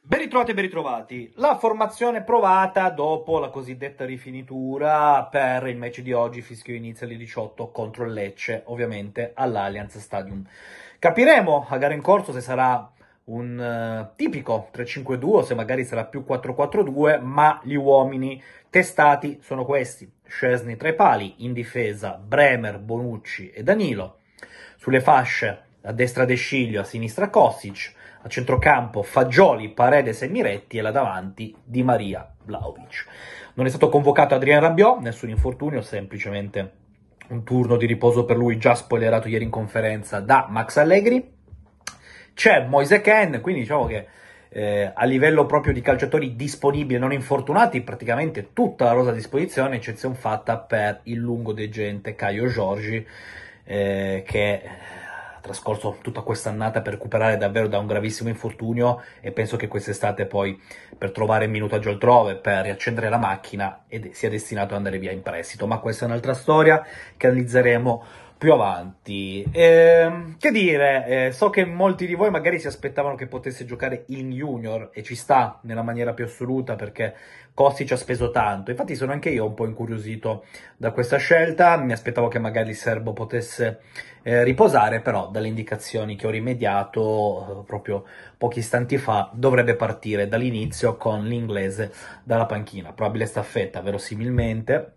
Ben ritrovati e ben ritrovati. La formazione provata dopo la cosiddetta rifinitura per il match di oggi, fischio inizia alle 18 contro il Lecce, ovviamente all'Allianz Stadium. Capiremo a gara in corso se sarà un uh, tipico 3-5-2 o se magari sarà più 4-4-2, ma gli uomini testati sono questi. Scesni tra i pali, in difesa Bremer, Bonucci e Danilo. Sulle fasce a destra De Sciglio, a sinistra Kosic a centrocampo Fagioli, Paredes e Miretti e là davanti Di Maria, Vlaovic. Non è stato convocato Adrien Rabiot, nessun infortunio, semplicemente un turno di riposo per lui già spoilerato ieri in conferenza da Max Allegri. C'è Moise Ken, quindi diciamo che eh, a livello proprio di calciatori disponibili e non infortunati, praticamente tutta la rosa a disposizione, eccezione fatta per il lungo degente Caio Giorgi, eh, che ha trascorso tutta quest'annata per recuperare davvero da un gravissimo infortunio e penso che quest'estate poi per trovare minutaggio altrove, per riaccendere la macchina ed sia destinato ad andare via in prestito. Ma questa è un'altra storia che analizzeremo più avanti. Eh, che dire, eh, so che molti di voi magari si aspettavano che potesse giocare in junior e ci sta nella maniera più assoluta perché Costi ci ha speso tanto. Infatti sono anche io un po' incuriosito da questa scelta, mi aspettavo che magari il serbo potesse eh, riposare, però dalle indicazioni che ho rimediato eh, proprio pochi istanti fa dovrebbe partire dall'inizio con l'inglese dalla panchina, probabile staffetta verosimilmente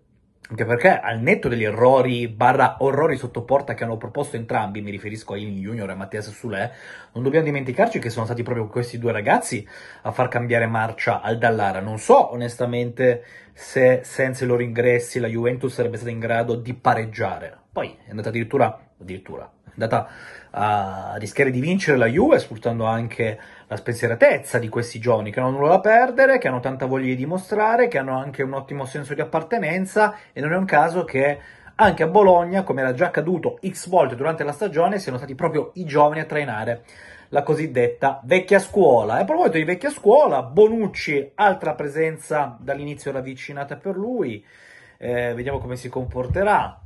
anche perché al netto degli errori barra orrori sotto porta che hanno proposto entrambi, mi riferisco a Ian Junior e a Mattias Sulè, non dobbiamo dimenticarci che sono stati proprio questi due ragazzi a far cambiare marcia al Dallara. Non so onestamente se senza i loro ingressi la Juventus sarebbe stata in grado di pareggiare. Poi è andata addirittura, addirittura, è andata a rischiare di vincere la Juve sfruttando anche la spensieratezza di questi giovani che non hanno nulla da perdere, che hanno tanta voglia di dimostrare, che hanno anche un ottimo senso di appartenenza e non è un caso che anche a Bologna, come era già accaduto x volte durante la stagione, siano stati proprio i giovani a trainare la cosiddetta vecchia scuola. E a proposito di vecchia scuola, Bonucci, altra presenza dall'inizio ravvicinata per lui, eh, vediamo come si comporterà.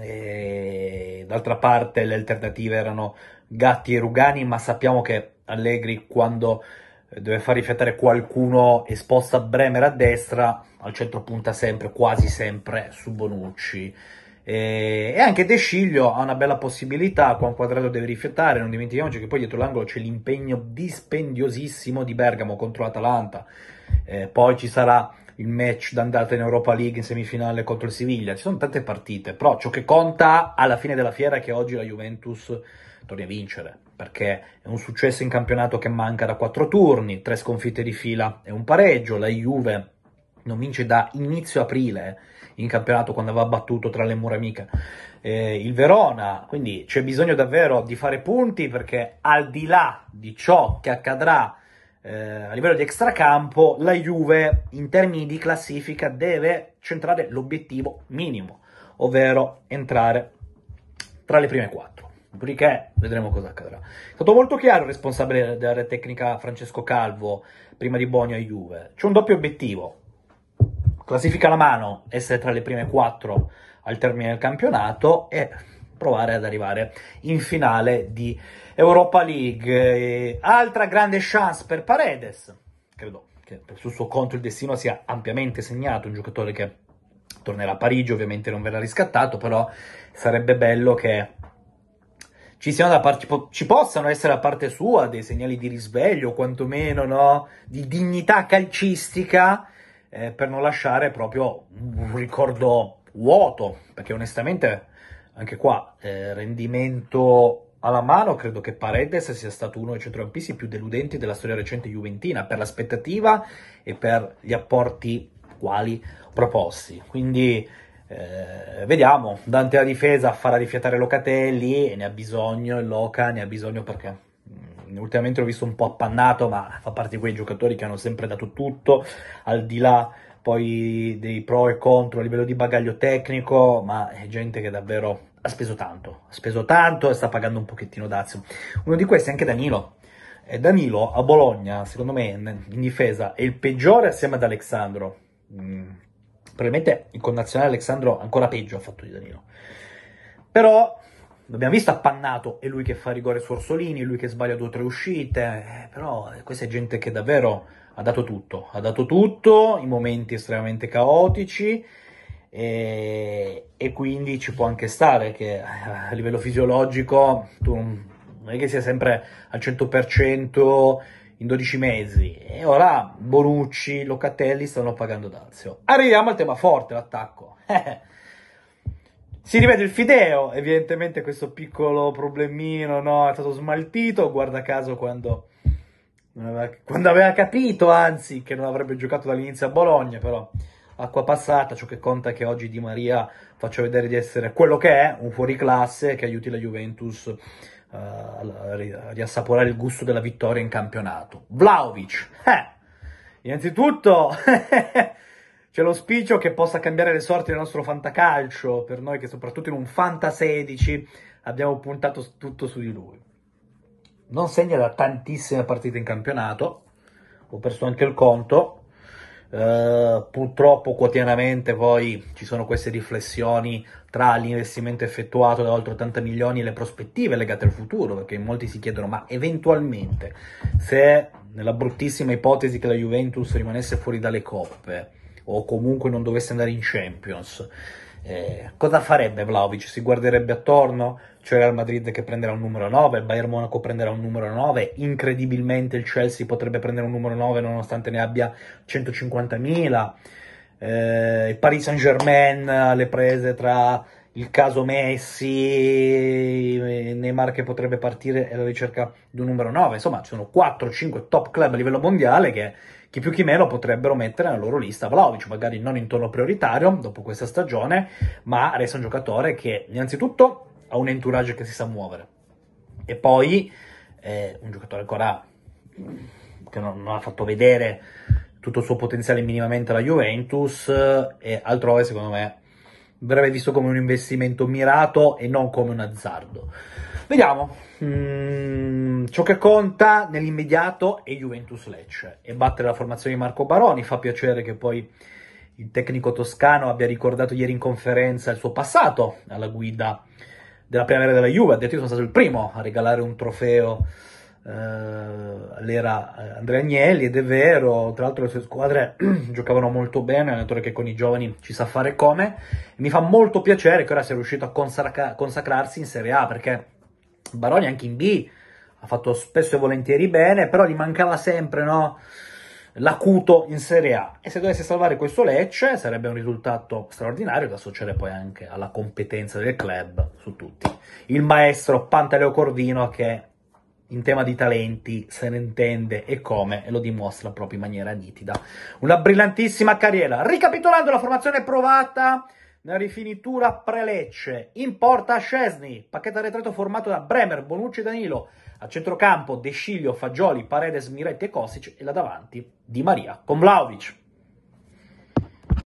E, d'altra parte le alternative erano Gatti e Rugani, ma sappiamo che Allegri quando eh, deve far rifiutare qualcuno e sposta Bremer a destra, al centro punta sempre, quasi sempre, su Bonucci. E, e anche De Sciglio ha una bella possibilità, qua un quadrato deve rifiutare, non dimentichiamoci che poi dietro l'angolo c'è l'impegno dispendiosissimo di Bergamo contro l'Atalanta, eh, poi ci sarà il match d'andata in Europa League in semifinale contro il Siviglia, ci sono tante partite, però ciò che conta alla fine della fiera è che oggi la Juventus torni a vincere, perché è un successo in campionato che manca da quattro turni, tre sconfitte di fila e un pareggio, la Juve non vince da inizio aprile eh, in campionato quando aveva battuto tra le mura amiche eh, il Verona, quindi c'è bisogno davvero di fare punti perché al di là di ciò che accadrà eh, a livello di extracampo, la Juve in termini di classifica deve centrare l'obiettivo minimo, ovvero entrare tra le prime quattro. Dopodiché vedremo cosa accadrà. È stato molto chiaro il responsabile della rete tecnica Francesco Calvo prima di Bonio a Juve. C'è un doppio obiettivo. Classifica la mano, essere tra le prime quattro al termine del campionato e provare ad arrivare in finale di Europa League. E altra grande chance per Paredes, credo che per suo conto il destino sia ampiamente segnato, un giocatore che tornerà a Parigi, ovviamente non verrà riscattato, però sarebbe bello che ci, parte, ci, possano essere da parte sua dei segnali di risveglio, quantomeno no? di dignità calcistica, eh, per non lasciare proprio un ricordo vuoto, perché onestamente anche qua eh, rendimento alla mano credo che Paredes sia stato uno dei centrocampisti più deludenti della storia recente juventina per l'aspettativa e per gli apporti quali proposti. Quindi eh, vediamo, Dante la difesa farà rifiatare Locatelli e ne ha bisogno, e Loca ne ha bisogno perché mm, ultimamente l'ho visto un po' appannato, ma fa parte di quei giocatori che hanno sempre dato tutto, al di là poi dei pro e contro a livello di bagaglio tecnico, ma è gente che davvero ha speso tanto, ha speso tanto e sta pagando un pochettino dazio. Uno di questi è anche Danilo. E Danilo a Bologna, secondo me, in difesa è il peggiore assieme ad Alexandro. Mm. Probabilmente il connazionale Alexandro ancora peggio ha fatto di Danilo. Però l'abbiamo visto appannato, è lui che fa rigore su Orsolini, è lui che sbaglia due o tre uscite, eh, però questa è gente che davvero ha dato tutto, ha dato tutto in momenti estremamente caotici e, e, quindi ci può anche stare che eh, a livello fisiologico tu non è che sia sempre al 100% in 12 mesi e ora Bonucci, Locatelli stanno pagando Dazio. Arriviamo al tema forte, l'attacco. si rivede il fideo, evidentemente questo piccolo problemino no, è stato smaltito, guarda caso quando, quando aveva capito anzi che non avrebbe giocato dall'inizio a Bologna però acqua passata, ciò che conta è che oggi Di Maria faccia vedere di essere quello che è, un fuoriclasse che aiuti la Juventus uh, a riassaporare il gusto della vittoria in campionato. Vlaovic, eh, innanzitutto c'è l'auspicio che possa cambiare le sorti del nostro fantacalcio, per noi che soprattutto in un Fanta 16 abbiamo puntato tutto su di lui. Non segna da tantissime partite in campionato, ho perso anche il conto, eh, purtroppo quotidianamente poi ci sono queste riflessioni tra l'investimento effettuato da oltre 80 milioni e le prospettive legate al futuro, perché molti si chiedono ma eventualmente se nella bruttissima ipotesi che la Juventus rimanesse fuori dalle coppe o comunque non dovesse andare in Champions, eh, cosa farebbe Vlaovic? Si guarderebbe attorno? c'è Real Madrid che prenderà un numero 9, il Bayern Monaco prenderà un numero 9, incredibilmente il Chelsea potrebbe prendere un numero 9 nonostante ne abbia 150.000, eh, il Paris Saint Germain le prese tra il caso Messi, Neymar che potrebbe partire alla ricerca di un numero 9, insomma ci sono 4-5 top club a livello mondiale che chi più chi meno potrebbero mettere nella loro lista Vlaovic, magari non in tono prioritario dopo questa stagione, ma resta un giocatore che innanzitutto ha un entourage che si sa muovere. E poi eh, un giocatore ancora che non, non, ha fatto vedere tutto il suo potenziale minimamente alla Juventus e altrove secondo me verrebbe visto come un investimento mirato e non come un azzardo. Vediamo, mm, ciò che conta nell'immediato è Juventus Lecce e battere la formazione di Marco Baroni, fa piacere che poi il tecnico toscano abbia ricordato ieri in conferenza il suo passato alla guida della primavera della Juve, Io sono stato il primo a regalare un trofeo eh, all'era eh, Andrea Agnelli ed è vero, tra l'altro le sue squadre giocavano molto bene, è un attore che con i giovani ci sa fare come, mi fa molto piacere che ora sia riuscito a consacra- consacrarsi in Serie A perché Baroni anche in B ha fatto spesso e volentieri bene, però gli mancava sempre, no? l'acuto in Serie A. E se dovesse salvare questo Lecce sarebbe un risultato straordinario da associare poi anche alla competenza del club su tutti. Il maestro Pantaleo Corvino che in tema di talenti se ne intende e come e lo dimostra proprio in maniera nitida. Una brillantissima carriera. Ricapitolando la formazione provata nella rifinitura pre-Lecce, in porta Scesni, pacchetto arretrato formato da Bremer, Bonucci e Danilo, a centrocampo De Sciglio, Fagioli, Paredes, Miretti e Kosic e là davanti Di Maria con Vlaovic.